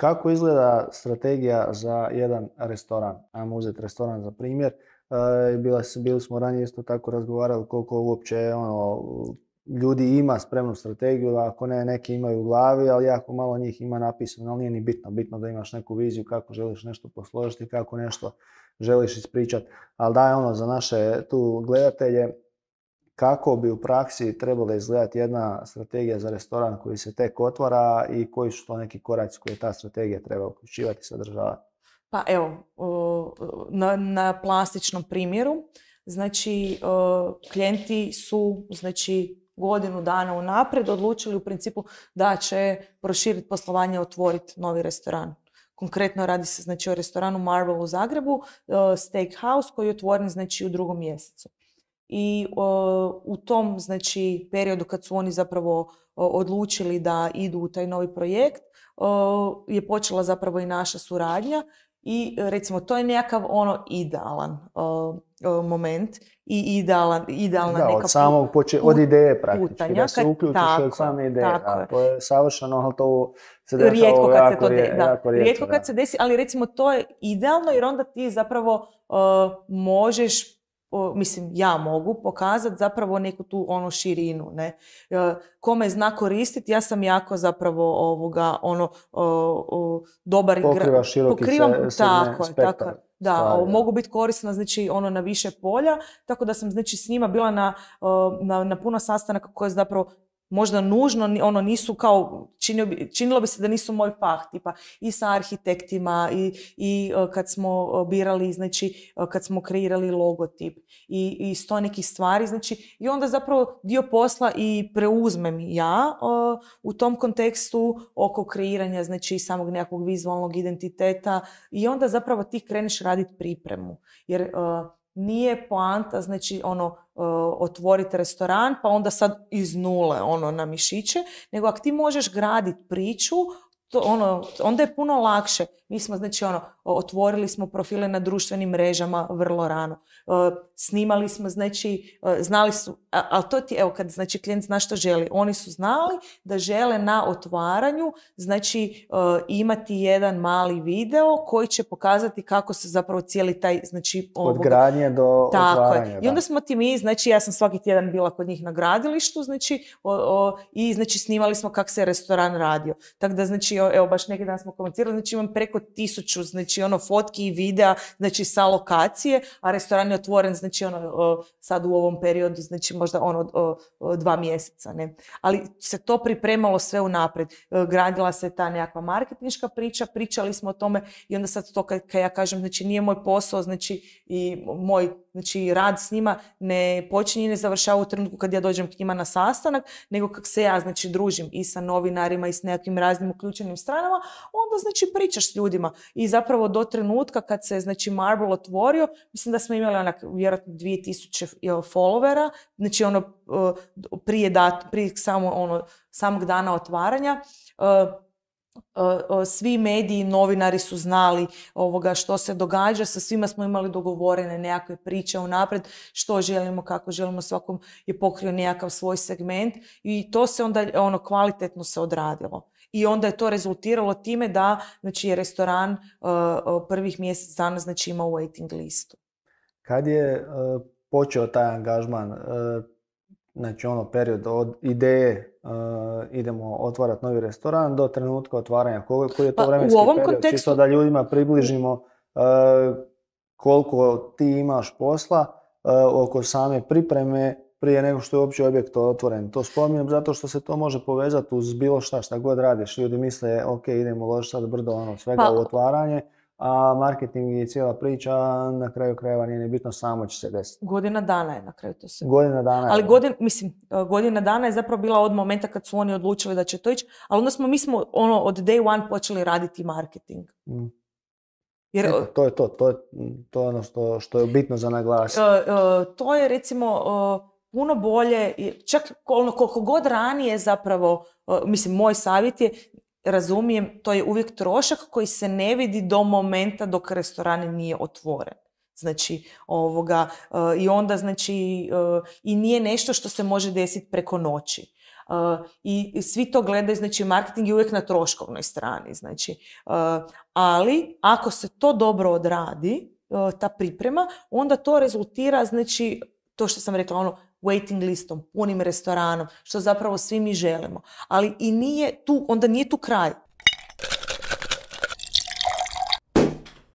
Kako izgleda strategija za jedan restoran? Ajmo uzeti restoran za primjer. E, bili smo ranije isto tako razgovarali koliko uopće ono, ljudi ima spremnu strategiju, ako ne, neki imaju u glavi, ali jako malo njih ima napisano, ali nije ni bitno. Bitno da imaš neku viziju kako želiš nešto posložiti, kako nešto želiš ispričati. Ali da ono za naše tu gledatelje, kako bi u praksi trebala izgledati jedna strategija za restoran koji se tek otvara i koji su to neki koraci koje ta strategija treba uključivati i sadržavati? Pa evo, na, plastičnom primjeru, znači klijenti su znači, godinu dana unaprijed odlučili u principu da će proširiti poslovanje, otvoriti novi restoran. Konkretno radi se znači o restoranu Marvel u Zagrebu, Steakhouse koji je otvoren znači u drugom mjesecu i u tom znači, periodu kad su oni zapravo odlučili da idu u taj novi projekt je počela zapravo i naša suradnja i recimo to je nekakav ono idealan moment i idealan, idealna da, od samog poče, od ideje praktički, da se uključiš od same ideje, je savršeno, ali to se dešava rijetko kad se to de, da, rijetko, rijetko kad se desi, ali recimo to je idealno jer onda ti zapravo možeš o, mislim ja mogu pokazati zapravo neku tu ono širinu ne e, kome zna koristiti ja sam jako zapravo ovoga ono o, o, dobar široki pokrivam tako tako da mogu biti korisna znači ono na više polja tako da sam znači s njima bila na, na, na puno sastanaka koje zapravo možda nužno, ono nisu kao, činio bi, činilo bi se da nisu moj pah, tipa i sa arhitektima i, i e, kad smo e, birali, znači e, kad smo kreirali logotip i, i sto nekih stvari, znači i onda zapravo dio posla i preuzmem ja u tom kontekstu oko kreiranja, znači samog nekog vizualnog identiteta i onda zapravo ti kreneš raditi pripremu, jer nije poanta, znači ono e, otvoriti restoran pa onda sad iz nule ono na mišiće, nego ako ti možeš graditi priču to ono, onda je puno lakše. Mi smo, znači, ono, otvorili smo profile na društvenim mrežama vrlo rano. E, snimali smo, znači, e, znali su, ali to ti, evo, kad, znači, klijent zna što želi. Oni su znali da žele na otvaranju, znači, e, imati jedan mali video koji će pokazati kako se zapravo cijeli taj, znači... Od do tako Je. I onda smo ti mi, znači, ja sam svaki tjedan bila kod njih na gradilištu, znači, i, znači, snimali smo kako se restoran radio. Tako da, znači, evo baš neki dan smo komentirali, znači imam preko tisuću, znači ono fotki i videa, znači sa lokacije, a restoran je otvoren, znači ono sad u ovom periodu, znači možda ono dva mjeseca, ne. Ali se to pripremalo sve unaprijed. E, gradila se ta nekakva marketinška priča, pričali smo o tome i onda sad to kad ja kažem, znači nije moj posao, znači i moj znači rad s njima ne počinje i ne završava u trenutku kad ja dođem k njima na sastanak, nego kak se ja znači družim i sa novinarima i s nekim raznim uključenim stranama, onda znači pričaš s ljudima. I zapravo do trenutka kad se znači Marble otvorio, mislim da smo imali onak vjerojatno 2000 followera, znači ono eh, prije, dat, prije samo, ono, samog dana otvaranja, eh, eh, svi mediji, novinari su znali ovoga što se događa, sa svima smo imali dogovorene nekakve priče unaprijed, što želimo, kako želimo, svakom je pokrio nekakav svoj segment i to se onda ono kvalitetno se odradilo i onda je to rezultiralo time da znači, je restoran uh, uh, prvih mjesec dana znači, imao waiting listu. Kad je uh, počeo taj angažman, znači ono period od ideje idemo otvarati novi restoran do trenutka otvaranja, koji, je to pa, vremenski u ovom period, kontekstu... čisto da ljudima približimo koliko ti imaš posla oko same pripreme prije nego što je uopće objekt otvoren. To spominjem zato što se to može povezati uz bilo šta, šta god radiš. Ljudi misle, ok, idemo loš sad brdo ono svega pa- u otvaranje, a marketing je cijela priča na kraju krajeva nije bitno, samo će se desiti. Godina dana je na kraju to se... Godina dana je. Ali godin, mislim, godina dana je zapravo bila od momenta kad su oni odlučili da će to ići, ali onda smo, mi smo ono, od day one počeli raditi marketing. Mm. Jer, to je to, to je, to ono što, što je bitno za naglasiti. E, e, to je recimo puno bolje, čak ono koliko god ranije zapravo, mislim moj savjet je, razumijem, to je uvijek trošak koji se ne vidi do momenta dok restoran nije otvoren. Znači, ovoga, e, i onda, znači, e, i nije nešto što se može desiti preko noći. E, I svi to gledaju, znači, marketing je uvijek na troškovnoj strani, znači. Ali, ako se to dobro odradi, ta priprema, onda to rezultira, znači, to što sam rekla, ono waiting listom, punim restoranom, što zapravo svi mi želimo. Ali i nije tu, onda nije tu kraj.